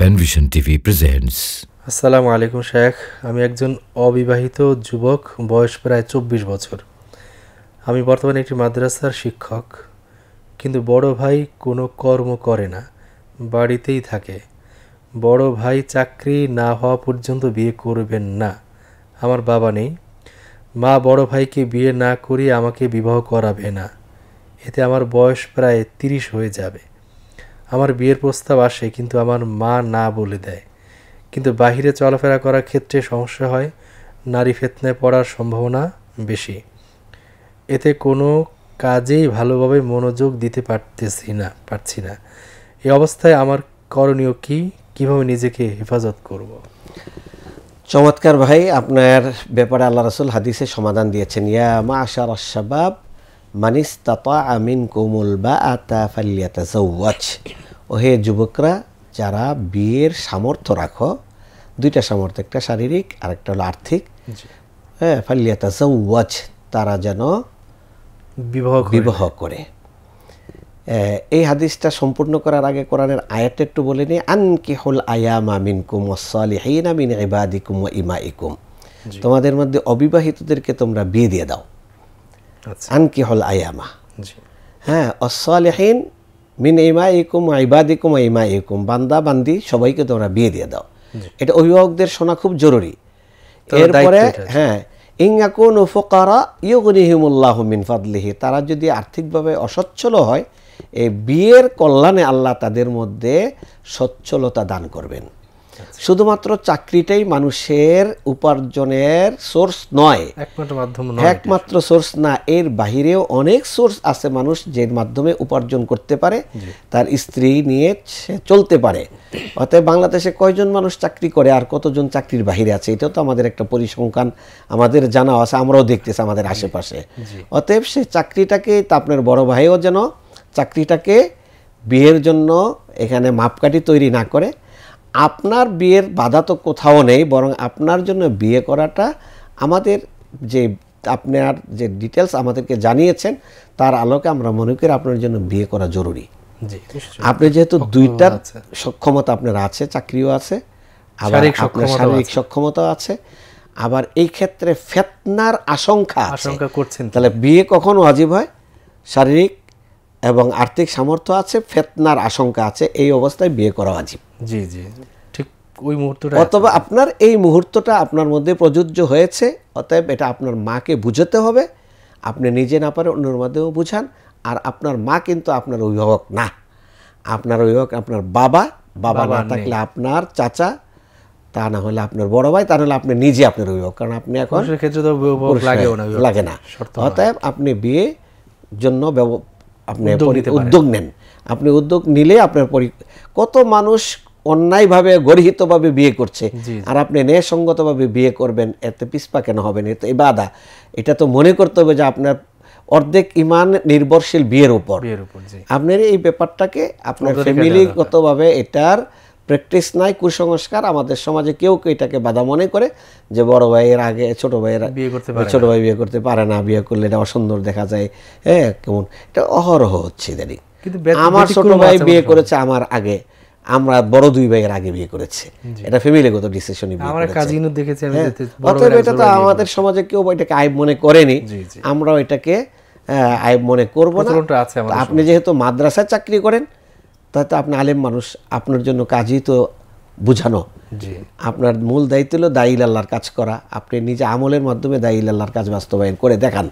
Panvision TV presents আসসালামু আলাইকুম শেখ আমি একজন অবিবাহিত যুবক বয়স প্রায় চব্বিশ বছর আমি বর্তমানে একটি মাদ্রাসার শিক্ষক কিন্তু বড় ভাই কোনো কর্ম করে না বাড়িতেই থাকে বড় ভাই চাকরি না হওয়া পর্যন্ত বিয়ে করবেন না আমার বাবা নেই মা বড় ভাইকে বিয়ে না করিয়ে আমাকে বিবাহ করাবে না এতে আমার বয়স প্রায় তিরিশ হয়ে যাবে আমার বিয়ের প্রস্তাব আসে কিন্তু আমার মা না বলে দেয় কিন্তু বাহিরে চলাফেরা করার ক্ষেত্রে সমস্যা হয় নারী ফেতনায় পড়ার সম্ভাবনা বেশি এতে কোনো কাজেই ভালোভাবে মনোযোগ দিতে পারতেছি না পারছি না এই অবস্থায় আমার করণীয় কি কিভাবে নিজেকে হেফাজত করব। চমৎকার ভাই আপনার ব্যাপারে আল্লাহ রসুল হাদিসে সমাধান দিয়েছেন ইয়া মা আশার আশাবাব আমিন কোমল বা ওহে যুবকরা যারা বিয়ের সামর্থ্য রাখো দুইটা সামর্থ্য একটা শারীরিক আর একটা হলো আর্থিক হ্যাঁ ফালিয়াতা জৌয়াজ তারা যেন বিবাহ বিবাহ করে এই হাদিসটা সম্পূর্ণ করার আগে কোরআনের আয়াতটা একটু বলে নিই আন কি হল আয়া মামিন কুম ওসালিহিন আমিন ইবাদিকুম ইমা ইকুম তোমাদের মধ্যে অবিবাহিতদেরকে তোমরা বিয়ে দিয়ে দাও আচ্ছা। আনকিহল আয়ামা হ্যাঁ অসালেহীন মিন ইমা ইকুম ইবাদিকুম ইমা ইকুম বান্দা বান্দি সবাইকে তোমরা বিয়ে দিয়ে দাও এটা অভিভাবকদের শোনা খুব জরুরি এরপরে হ্যাঁ ইংয়াকুন উপকারা ইয়গনিহিমুল্লাহ মিন ফাদলিহি তারা যদি আর্থিকভাবে অসচ্ছল হয় এই বিয়ের কল্যাণে আল্লাহ তাদের মধ্যে সচ্ছলতা দান করবেন শুধুমাত্র চাকরিটাই মানুষের উপার্জনের সোর্স নয় একমাত্র সোর্স না এর বাহিরেও অনেক সোর্স আছে মানুষ যে মাধ্যমে উপার্জন করতে পারে তার স্ত্রী নিয়ে সে চলতে পারে অতএব বাংলাদেশে কয়জন মানুষ চাকরি করে আর কতজন চাকরির বাহিরে আছে এটাও তো আমাদের একটা পরিসংখ্যান আমাদের জানা আছে আমরাও দেখতেছি আমাদের আশেপাশে অতএব সে চাকরিটাকে তা আপনার বড় ভাইও যেন চাকরিটাকে বিয়ের জন্য এখানে মাপকাঠি তৈরি না করে আপনার বিয়ের বাধা তো কোথাও নেই বরং আপনার জন্য বিয়ে করাটা আমাদের যে আপনার যে ডিটেলস আমাদেরকে জানিয়েছেন তার আলোকে আমরা মনে করি আপনার জন্য বিয়ে করা জরুরি আপনি যেহেতু দুইটার সক্ষমতা আপনার আছে চাকরিও আছে আবার আপনার শারীরিক সক্ষমতা আছে আবার এই ক্ষেত্রে ফেতনার আশঙ্কা আশঙ্কা করছেন তাহলে বিয়ে কখন অজীব হয় শারীরিক এবং আর্থিক সামর্থ্য আছে ফেতনার আশঙ্কা আছে এই অবস্থায় বিয়ে করা অজীব জি জি ঠিক ওই মুহূর্তটা অথবা আপনার এই মুহূর্তটা আপনার মধ্যে প্রযোজ্য হয়েছে অতএব এটা আপনার মাকে বুঝতে হবে আপনি নিজে না পারে অন্যের মাধ্যমেও বুঝান আর আপনার মা কিন্তু আপনার অভিভাবক না আপনার অভিভাবক আপনার বাবা বাবা না থাকলে আপনার চাচা তা না হলে আপনার বড় ভাই তা হলে আপনি নিজে আপনার অভিভাবক কারণ আপনি এখন ক্ষেত্রে লাগে না লাগে না অতএব আপনি বিয়ে জন্য আপনি উদ্যোগ নেন আপনি উদ্যোগ নিলে আপনার পরি কত মানুষ অন্যায়ভাবে গর্হিতভাবে বিয়ে করছে আর আপনি ন্যায়সঙ্গতভাবে বিয়ে করবেন এতে পিসপা কেন হবেন এতে এই বাধা এটা তো মনে করতে হবে যে আপনার অর্ধেক ইমান নির্ভরশীল বিয়ের উপর আপনার এই ব্যাপারটাকে আপনার ফ্যামিলিগতভাবে এটার প্র্যাকটিস নাই কুসংস্কার আমাদের সমাজে কেউ কেউ এটাকে বাধা মনে করে যে বড় ভাইয়ের আগে ছোট ভাইয়ের বিয়ে করতে পারে ছোট ভাই বিয়ে করতে পারে না বিয়ে করলে এটা অসুন্দর দেখা যায় হ্যাঁ কেমন এটা অহরহ হচ্ছে ইদানিং আমার ছোট ভাই বিয়ে করেছে আমার আগে আমরা বড় দুই ভাইয়ের আগে বিয়ে করেছে এটা ফ্যামিলিগত ডিসিশনই হ্যাঁ, অতএব এটা তো আমাদের সমাজে কেউ এটাকে আইব মনে করেনি আমরাও এটাকে আইব মনে করবো আপনি যেহেতু মাদ্রাসায় চাকরি করেন তাতে আপনি আলেম মানুষ আপনার জন্য কাজই তো বুঝানো আপনার মূল দায়িত্ব হলো দায়ী আল্লাহর কাজ করা আপনি নিজে আমলের মাধ্যমে দায়ী আল্লাহর কাজ বাস্তবায়ন করে দেখান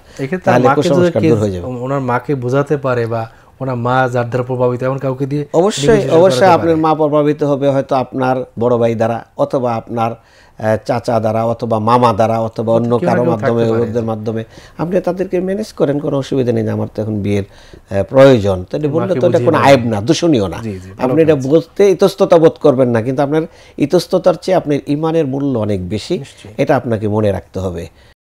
তাহলে কুসংস্কার দূর হয়ে যাবে ওনার মাকে বোঝাতে পারে বা ওনার মা যার দ্বারা প্রভাবিত এমন কাউকে দিয়ে অবশ্যই অবশ্যই আপনার মা প্রভাবিত হবে হয়তো আপনার বড় ভাই দ্বারা অথবা আপনার চাচা দ্বারা অথবা মামা দ্বারা অথবা অন্য কারো মাধ্যমে ওদের মাধ্যমে আপনি তাদেরকে ম্যানেজ করেন কোনো অসুবিধা নেই যে আমার তো এখন বিয়ের প্রয়োজন তো এটা বললে তো এটা কোনো আয়ব না দূষণীয় না আপনি এটা বলতে ইতস্ততা বোধ করবেন না কিন্তু আপনার ইতস্ততার চেয়ে আপনার ইমানের মূল্য অনেক বেশি এটা আপনাকে মনে রাখতে হবে